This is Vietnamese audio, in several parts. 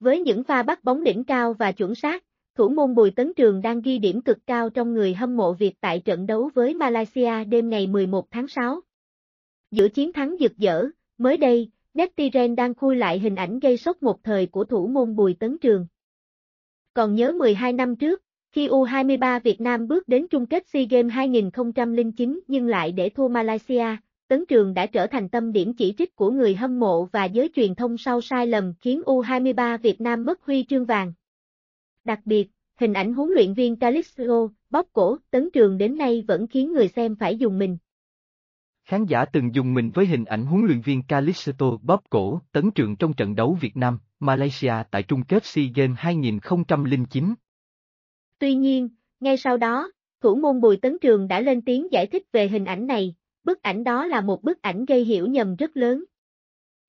Với những pha bắt bóng đỉnh cao và chuẩn xác, thủ môn Bùi Tấn Trường đang ghi điểm cực cao trong người hâm mộ Việt tại trận đấu với Malaysia đêm ngày 11 tháng 6. Giữa chiến thắng rực rỡ, mới đây, netizen đang khui lại hình ảnh gây sốc một thời của thủ môn Bùi Tấn Trường. Còn nhớ 12 năm trước, khi U23 Việt Nam bước đến chung kết SEA Games 2009 nhưng lại để thua Malaysia, Tấn Trường đã trở thành tâm điểm chỉ trích của người hâm mộ và giới truyền thông sau sai lầm khiến U23 Việt Nam mất huy chương vàng. Đặc biệt, hình ảnh huấn luyện viên Calisto bóp cổ Tấn Trường đến nay vẫn khiến người xem phải dùng mình. Khán giả từng dùng mình với hình ảnh huấn luyện viên Calisto bóp cổ Tấn Trường trong trận đấu Việt Nam, Malaysia tại chung kết SEA Games 2009. Tuy nhiên, ngay sau đó, thủ môn Bùi Tấn Trường đã lên tiếng giải thích về hình ảnh này, Bức ảnh đó là một bức ảnh gây hiểu nhầm rất lớn.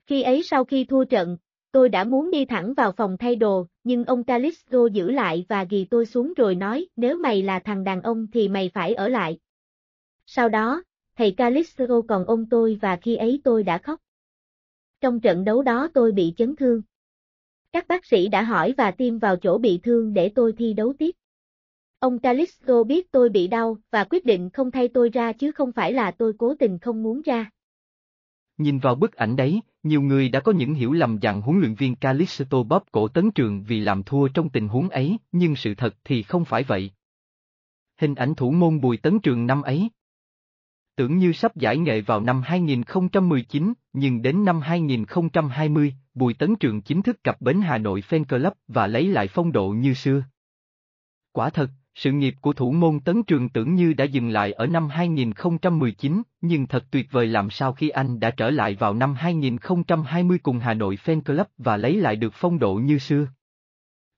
Khi ấy sau khi thua trận, tôi đã muốn đi thẳng vào phòng thay đồ, nhưng ông Calisto giữ lại và ghi tôi xuống rồi nói, nếu mày là thằng đàn ông thì mày phải ở lại. Sau đó, thầy Calisto còn ôm tôi và khi ấy tôi đã khóc. Trong trận đấu đó tôi bị chấn thương. Các bác sĩ đã hỏi và tiêm vào chỗ bị thương để tôi thi đấu tiếp. Ông Calixto biết tôi bị đau và quyết định không thay tôi ra chứ không phải là tôi cố tình không muốn ra. Nhìn vào bức ảnh đấy, nhiều người đã có những hiểu lầm rằng huấn luyện viên Calixto bóp cổ tấn trường vì làm thua trong tình huống ấy, nhưng sự thật thì không phải vậy. Hình ảnh thủ môn Bùi Tấn Trường năm ấy. Tưởng như sắp giải nghệ vào năm 2019, nhưng đến năm 2020, Bùi Tấn Trường chính thức cặp bến Hà Nội Fan Club và lấy lại phong độ như xưa. Quả thật, sự nghiệp của thủ môn Tấn Trường tưởng như đã dừng lại ở năm 2019, nhưng thật tuyệt vời làm sao khi anh đã trở lại vào năm 2020 cùng Hà Nội Fan Club và lấy lại được phong độ như xưa.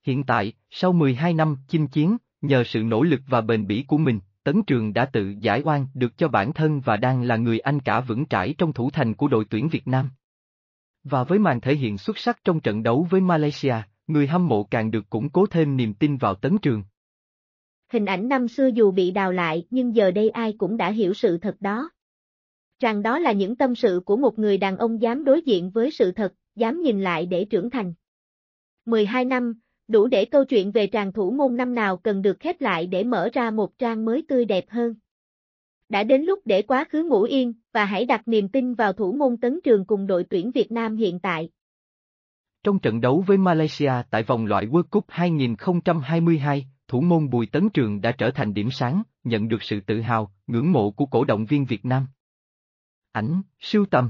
Hiện tại, sau 12 năm chinh chiến, nhờ sự nỗ lực và bền bỉ của mình, Tấn Trường đã tự giải oan được cho bản thân và đang là người anh cả vững trãi trong thủ thành của đội tuyển Việt Nam. Và với màn thể hiện xuất sắc trong trận đấu với Malaysia, người hâm mộ càng được củng cố thêm niềm tin vào Tấn Trường. Hình ảnh năm xưa dù bị đào lại nhưng giờ đây ai cũng đã hiểu sự thật đó. Rằng đó là những tâm sự của một người đàn ông dám đối diện với sự thật, dám nhìn lại để trưởng thành. 12 năm, đủ để câu chuyện về tràng thủ môn năm nào cần được khép lại để mở ra một trang mới tươi đẹp hơn. Đã đến lúc để quá khứ ngủ yên, và hãy đặt niềm tin vào thủ môn tấn trường cùng đội tuyển Việt Nam hiện tại. Trong trận đấu với Malaysia tại vòng loại World Cup 2022, thủ môn Bùi Tấn Trường đã trở thành điểm sáng, nhận được sự tự hào, ngưỡng mộ của cổ động viên Việt Nam. Ảnh, siêu tầm